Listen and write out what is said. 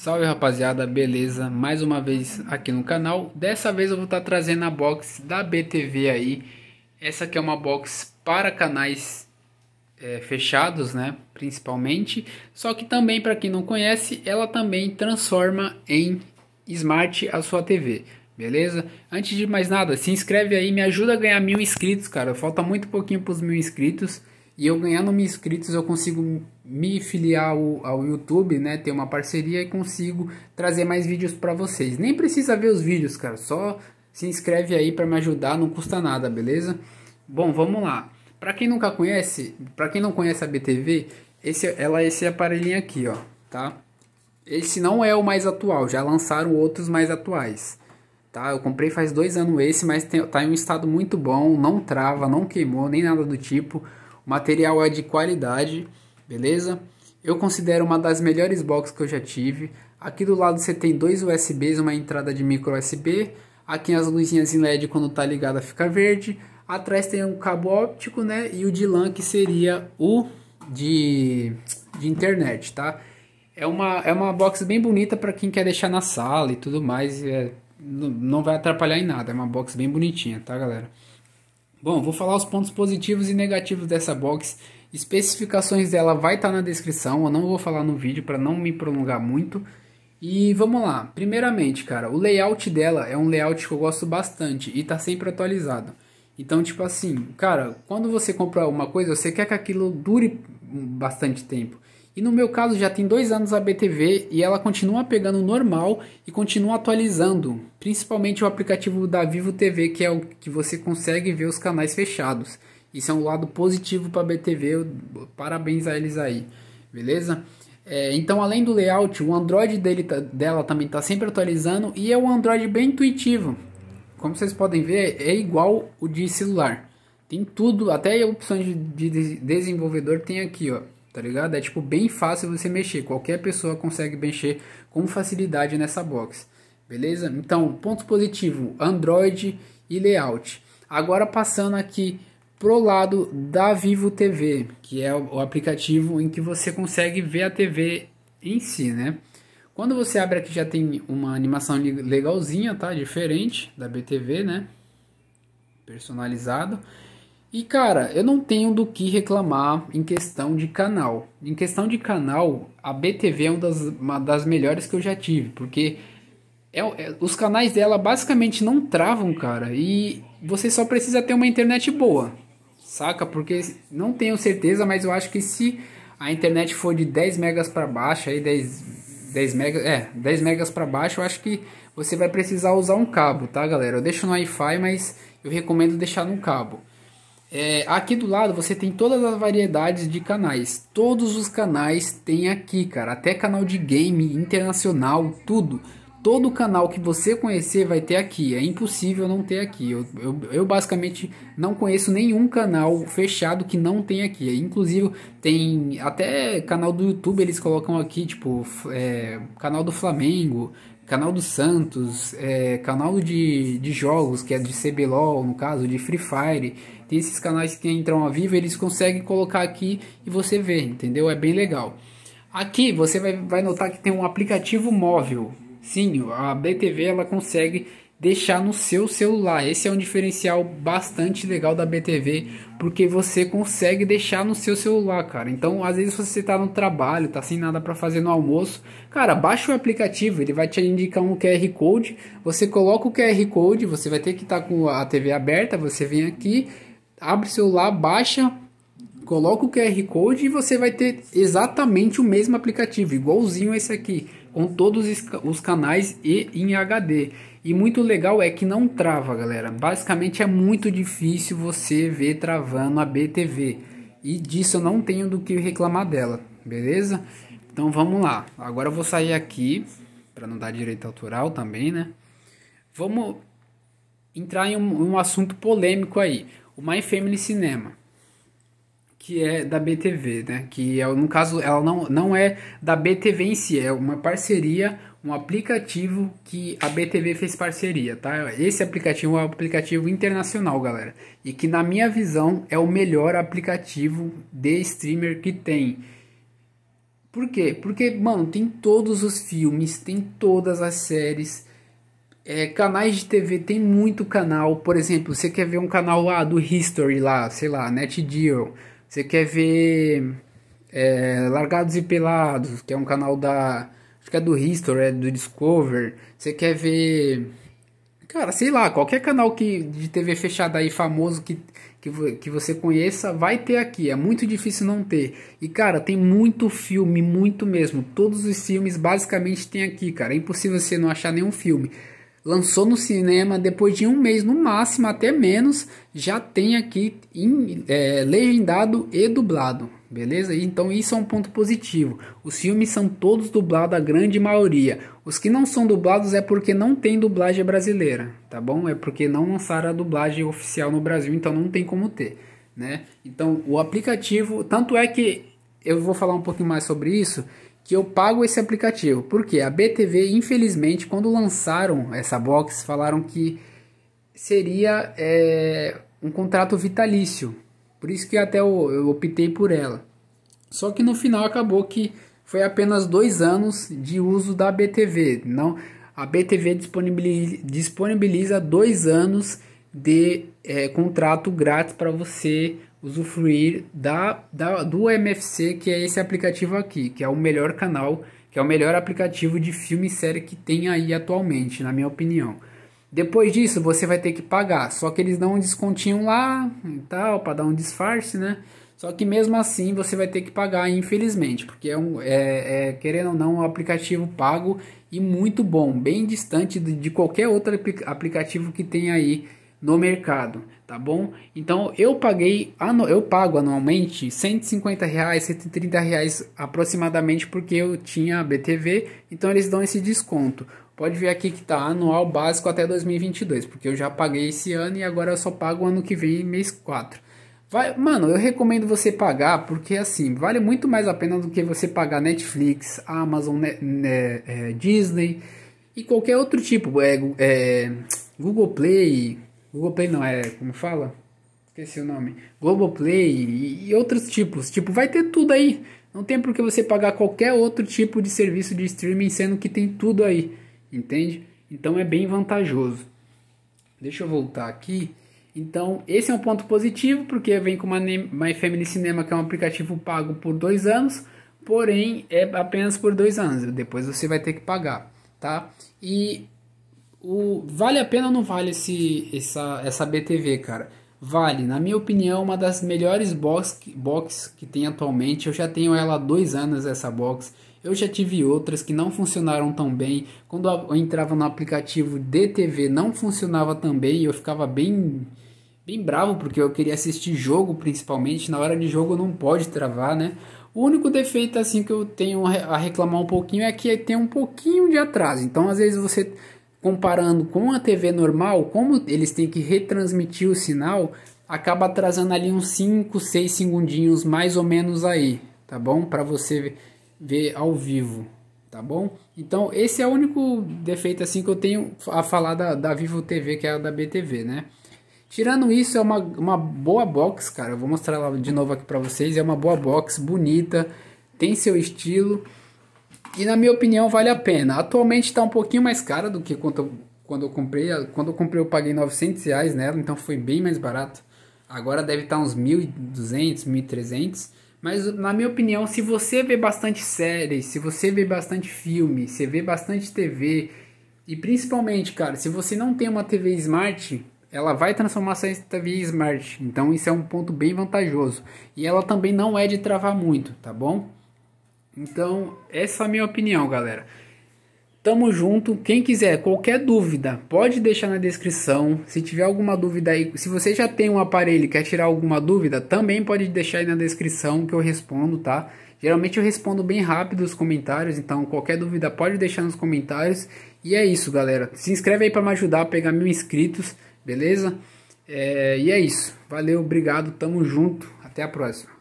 Salve rapaziada, beleza? Mais uma vez aqui no canal. Dessa vez eu vou estar tá trazendo a box da BTV aí. Essa aqui é uma box para canais é, fechados, né? Principalmente. Só que também, para quem não conhece, ela também transforma em Smart a sua TV. Beleza? Antes de mais nada, se inscreve aí, me ajuda a ganhar mil inscritos, cara. Falta muito pouquinho para os mil inscritos. E eu ganhando mil inscritos, eu consigo me filiar ao, ao YouTube, né? Ter uma parceria e consigo trazer mais vídeos para vocês. Nem precisa ver os vídeos, cara. Só se inscreve aí para me ajudar, não custa nada, beleza? Bom, vamos lá. Para quem nunca conhece, para quem não conhece a BTV, esse, ela esse aparelhinho aqui, ó, tá? Esse não é o mais atual, já lançaram outros mais atuais. Tá, eu comprei faz dois anos esse, mas tem, tá em um estado muito bom, não trava, não queimou, nem nada do tipo material é de qualidade, beleza? Eu considero uma das melhores boxes que eu já tive. Aqui do lado você tem dois USBs, uma entrada de micro USB. Aqui as luzinhas em LED quando tá ligada fica verde. Atrás tem um cabo óptico, né? E o de LAN que seria o de, de internet, tá? É uma, é uma box bem bonita para quem quer deixar na sala e tudo mais. É, não vai atrapalhar em nada. É uma box bem bonitinha, tá, galera? Bom, vou falar os pontos positivos e negativos dessa box. Especificações dela vai estar tá na descrição, eu não vou falar no vídeo para não me prolongar muito. E vamos lá. Primeiramente, cara, o layout dela é um layout que eu gosto bastante e tá sempre atualizado. Então, tipo assim, cara, quando você compra uma coisa, você quer que aquilo dure bastante tempo. E no meu caso já tem dois anos a BTV e ela continua pegando normal e continua atualizando, principalmente o aplicativo da Vivo TV, que é o que você consegue ver os canais fechados. Isso é um lado positivo para a BTV, parabéns a eles aí, beleza? É, então, além do layout, o Android dele, tá, dela também está sempre atualizando e é um Android bem intuitivo. Como vocês podem ver, é igual o de celular. Tem tudo, até opções de, de desenvolvedor tem aqui, ó tá ligado? É tipo bem fácil você mexer, qualquer pessoa consegue mexer com facilidade nessa box, beleza? Então, ponto positivo, Android e layout. Agora passando aqui pro lado da Vivo TV, que é o aplicativo em que você consegue ver a TV em si, né? Quando você abre aqui já tem uma animação legalzinha, tá? Diferente da BTV, né? Personalizado. E cara, eu não tenho do que reclamar em questão de canal. Em questão de canal, a BTV é uma das, uma das melhores que eu já tive, porque é, é, os canais dela basicamente não travam, cara. E você só precisa ter uma internet boa, saca? Porque não tenho certeza, mas eu acho que se a internet for de 10 megas para baixo, aí 10, 10 é, megas, é, 10 megas para baixo, eu acho que você vai precisar usar um cabo, tá, galera? Eu deixo no Wi-Fi, mas eu recomendo deixar no cabo. É, aqui do lado você tem todas as variedades de canais. Todos os canais tem aqui, cara. Até canal de game, internacional, tudo. Todo canal que você conhecer vai ter aqui. É impossível não ter aqui. Eu, eu, eu basicamente não conheço nenhum canal fechado que não tem aqui. É, inclusive, tem até canal do YouTube, eles colocam aqui, tipo, é, canal do Flamengo, canal do Santos, é, canal de, de jogos, que é de CBLOL, no caso, de Free Fire. Tem esses canais que entram ao vivo, eles conseguem colocar aqui e você vê, entendeu? É bem legal. Aqui você vai, vai notar que tem um aplicativo móvel. Sim, a BTV ela consegue deixar no seu celular. Esse é um diferencial bastante legal da BTV, porque você consegue deixar no seu celular, cara. Então, às vezes você está no trabalho, tá sem nada para fazer no almoço, cara, baixa o aplicativo, ele vai te indicar um QR Code, você coloca o QR Code, você vai ter que estar tá com a TV aberta, você vem aqui, abre o celular, baixa coloca o QR Code e você vai ter exatamente o mesmo aplicativo, igualzinho esse aqui, com todos os canais e em HD. E muito legal é que não trava, galera. Basicamente é muito difícil você ver travando a BTV. E disso eu não tenho do que reclamar dela, beleza? Então vamos lá. Agora eu vou sair aqui, para não dar direito autoral também, né? Vamos entrar em um, um assunto polêmico aí. O My Family Cinema que é da BTV, né? Que é, no caso ela não, não é da BTV em si, é uma parceria, um aplicativo que a BTV fez parceria, tá? Esse aplicativo é um aplicativo internacional, galera, e que na minha visão é o melhor aplicativo de streamer que tem. Por quê? Porque, mano, tem todos os filmes, tem todas as séries, é, canais de TV tem muito canal. Por exemplo, você quer ver um canal lá ah, do History lá, sei lá, NetGeo você quer ver é, Largados e Pelados, que é um canal da. Acho que é do History, é do Discover. Você quer ver. Cara, sei lá, qualquer canal que, de TV fechada aí famoso que, que, que você conheça, vai ter aqui. É muito difícil não ter. E, cara, tem muito filme, muito mesmo. Todos os filmes basicamente tem aqui, cara. É impossível você não achar nenhum filme lançou no cinema depois de um mês no máximo, até menos, já tem aqui é, legendado e dublado, beleza? Então isso é um ponto positivo. Os filmes são todos dublados, a grande maioria. Os que não são dublados é porque não tem dublagem brasileira, tá bom? É porque não lançaram a dublagem oficial no Brasil, então não tem como ter, né? Então o aplicativo, tanto é que eu vou falar um pouquinho mais sobre isso que eu pago esse aplicativo. Porque a BTV, infelizmente, quando lançaram essa box, falaram que seria é, um contrato vitalício. Por isso que até eu, eu optei por ela. Só que no final acabou que foi apenas dois anos de uso da BTV. Não, a BTV disponibiliza, disponibiliza dois anos de é, contrato grátis para você usufruir da, da, do MFC, que é esse aplicativo aqui, que é o melhor canal, que é o melhor aplicativo de filme e série que tem aí atualmente, na minha opinião. Depois disso, você vai ter que pagar, só que eles dão um descontinho lá e tal, para dar um disfarce, né? Só que mesmo assim você vai ter que pagar, infelizmente, porque é, um, é, é querendo ou não, um aplicativo pago e muito bom, bem distante de, de qualquer outro aplicativo que tem aí no mercado, tá bom? Então eu paguei, eu pago anualmente 150 reais, 130 reais aproximadamente porque eu tinha a BTV, então eles dão esse desconto. Pode ver aqui que tá anual básico até 2022, porque eu já paguei esse ano e agora eu só pago ano que vem, mês 4. Vai, mano, eu recomendo você pagar porque assim vale muito mais a pena do que você pagar Netflix, Amazon, né, né, é, Disney e qualquer outro tipo, é, é Google Play, Google Play não, é como fala? Esqueci o nome. Globoplay e, e outros tipos. Tipo, vai ter tudo aí. Não tem por que você pagar qualquer outro tipo de serviço de streaming, sendo que tem tudo aí. Entende? Então é bem vantajoso. Deixa eu voltar aqui. Então, esse é um ponto positivo, porque vem com uma My Family Cinema, que é um aplicativo pago por dois anos, porém é apenas por dois anos, depois você vai ter que pagar, tá? E o vale a pena ou não vale esse, essa, essa BTV, cara? Vale, na minha opinião, uma das melhores box, box que tem atualmente. Eu já tenho ela há dois anos, essa box. Eu já tive outras que não funcionaram tão bem. Quando eu entrava no aplicativo DTV, não funcionava tão bem. Eu ficava bem, bem bravo, porque eu queria assistir jogo, principalmente. Na hora de jogo não pode travar, né? O único defeito assim que eu tenho a reclamar um pouquinho é que tem um pouquinho de atraso. Então, às vezes você comparando com a TV normal, como eles têm que retransmitir o sinal, acaba atrasando ali uns 5, 6 segundinhos mais ou menos aí, tá bom? Para você ver ao vivo, tá bom? Então, esse é o único defeito assim que eu tenho a falar da, da Vivo TV, que é a da BTV, né? Tirando isso, é uma, uma boa box, cara. Eu vou mostrar ela de novo aqui para vocês. É uma boa box, bonita, tem seu estilo. E na minha opinião vale a pena. Atualmente está um pouquinho mais cara do que quando eu, quando eu comprei. Quando eu comprei eu paguei 900 reais nela, então foi bem mais barato. Agora deve estar tá uns 1.200, 1.300. Mas na minha opinião, se você vê bastante séries, se você vê bastante filme, se vê bastante TV, e principalmente, cara, se você não tem uma TV Smart, ela vai transformar essa TV Smart. Então isso é um ponto bem vantajoso. E ela também não é de travar muito, tá bom? Então, essa é a minha opinião, galera. Tamo junto. Quem quiser, qualquer dúvida, pode deixar na descrição. Se tiver alguma dúvida aí, se você já tem um aparelho e quer tirar alguma dúvida, também pode deixar aí na descrição que eu respondo, tá? Geralmente eu respondo bem rápido os comentários, então qualquer dúvida pode deixar nos comentários. E é isso, galera. Se inscreve aí para me ajudar a pegar mil inscritos, beleza? É, e é isso. Valeu, obrigado, tamo junto. Até a próxima.